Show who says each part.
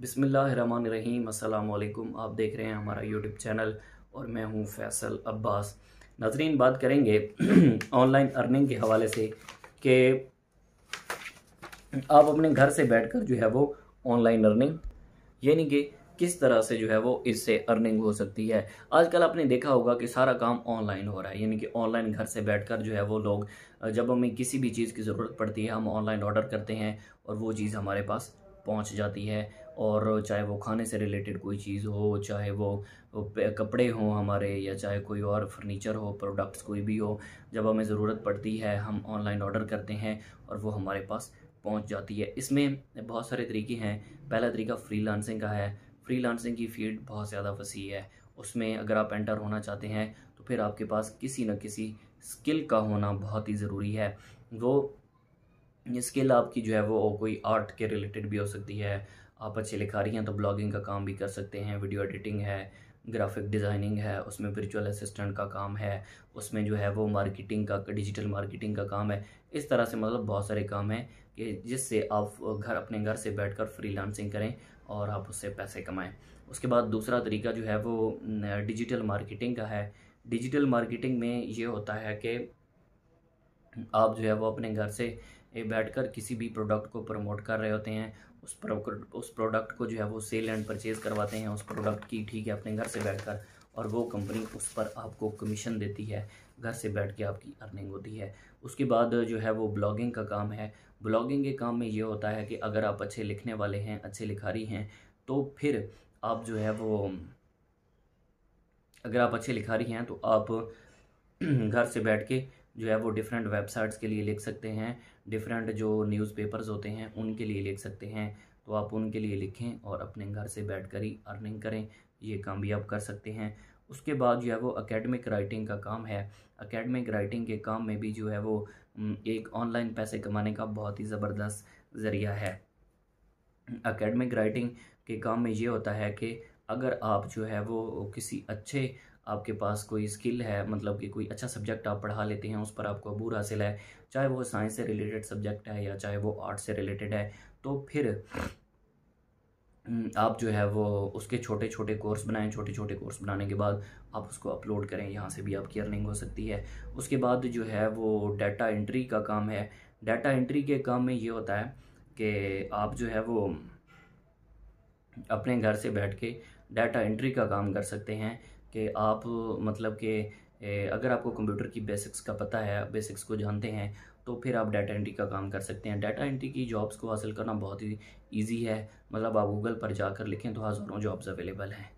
Speaker 1: बिसमीम आप देख रहे हैं हमारा यूट्यूब चैनल और मैं हूं फैसल अब्बास नाजरीन बात करेंगे ऑनलाइन अर्निंग के हवाले से कि आप अपने घर से बैठकर जो है वो ऑनलाइन अर्निंग यानी कि किस तरह से जो है वो इससे अर्निंग हो सकती है आजकल आपने देखा होगा कि सारा काम ऑनलाइन हो रहा है यानी कि ऑनलाइन घर से बैठकर जो है वो लोग जब हमें किसी भी चीज़ की ज़रूरत पड़ती है हम ऑनलाइन ऑर्डर करते हैं और वो चीज़ हमारे पास पहुंच जाती है और चाहे वो खाने से रिलेटेड कोई चीज़ हो चाहे वो कपड़े हों हमारे या चाहे कोई और फर्नीचर हो प्रोडक्ट्स कोई भी हो जब हमें ज़रूरत पड़ती है हम ऑनलाइन ऑर्डर करते हैं और वो हमारे पास पहुंच जाती है इसमें बहुत सारे तरीके हैं पहला तरीका फ्री का है फ्री की फील्ड बहुत ज़्यादा वसी है उसमें अगर आप एंटर होना चाहते हैं तो फिर आपके पास किसी न किसी स्किल का होना बहुत ही ज़रूरी है वो स्किल आपकी जो है वो कोई आर्ट के रिलेटेड भी हो सकती है आप अच्छे लिखा रही हैं तो ब्लॉगिंग का काम भी कर सकते हैं वीडियो एडिटिंग है ग्राफिक डिज़ाइनिंग है उसमें वर्चुअल असिस्टेंट का काम है उसमें जो है वो मार्केटिंग का डिजिटल मार्केटिंग का काम है इस तरह से मतलब बहुत सारे काम हैं कि जिससे आप घर अपने घर से बैठकर फ्रीलांसिंग करें और आप उससे पैसे कमाएं उसके बाद दूसरा तरीका जो है वो डिजिटल मार्केटिंग का है डिजिटल मार्केटिंग में ये होता है कि आप जो है वो अपने घर से बैठकर किसी भी प्रोडक्ट को प्रमोट कर रहे होते हैं उस प्रोडक्ट उस प्रोडक्ट को जो है वो सेल एंड परचेज़ करवाते हैं उस प्रोडक्ट की ठीक है अपने घर से बैठकर और वो कंपनी उस पर आपको कमीशन देती है घर से बैठ के आपकी अर्निंग होती है उसके बाद जो है वो ब्लॉगिंग का काम है ब्लॉगिंग के काम में ये होता है कि अगर आप अच्छे लिखने वाले हैं अच्छे लिखारी हैं तो फिर आप जो है वो अगर आप अच्छे लिखारी हैं तो आप घर से बैठ के जो है वो डिफरेंट वेबसाइट्स के लिए लिख सकते हैं डिफरेंट जो न्यूज़पेपर्स होते हैं उनके लिए लिख सकते हैं तो आप उनके लिए लिखें और अपने घर से बैठ कर ही अर्निंग करें ये काम भी आप कर सकते हैं उसके बाद जो है वो एकेडमिक राइटिंग का काम है एकेडमिक राइटिंग के काम में भी जो है वो एक ऑनलाइन पैसे कमाने का बहुत ही ज़बरदस्त ज़रिया है एकेडमिक राइटिंग के काम में ये होता है कि अगर आप जो है वो किसी अच्छे आपके पास कोई स्किल है मतलब कि कोई अच्छा सब्जेक्ट आप पढ़ा लेते हैं उस पर आपको अबूर हासिल है चाहे वो साइंस से रिलेटेड सब्जेक्ट है या चाहे वो आर्ट से रिलेटेड है तो फिर हम्म, आप जो है वो उसके छोटे छोटे कोर्स बनाएं छोटे छोटे कोर्स बनाने के बाद आप उसको अपलोड करें यहाँ से भी आपकी अर्निंग हो सकती है उसके बाद जो है वो डाटा एंट्री का काम है डाटा एंट्री के काम में ये होता है कि आप जो है वो अपने घर से बैठ के डाटा एंट्री का काम कर सकते हैं कि आप मतलब कि अगर आपको कंप्यूटर की बेसिक्स का पता है बेसिक्स को जानते हैं तो फिर आप डाटा एंट्री का काम कर सकते हैं डाटा एंट्री की जॉब्स को हासिल करना बहुत ही ईजी है मतलब आप गूगल पर जाकर लिखें तो हज़ारों जॉब्स अवेलेबल हैं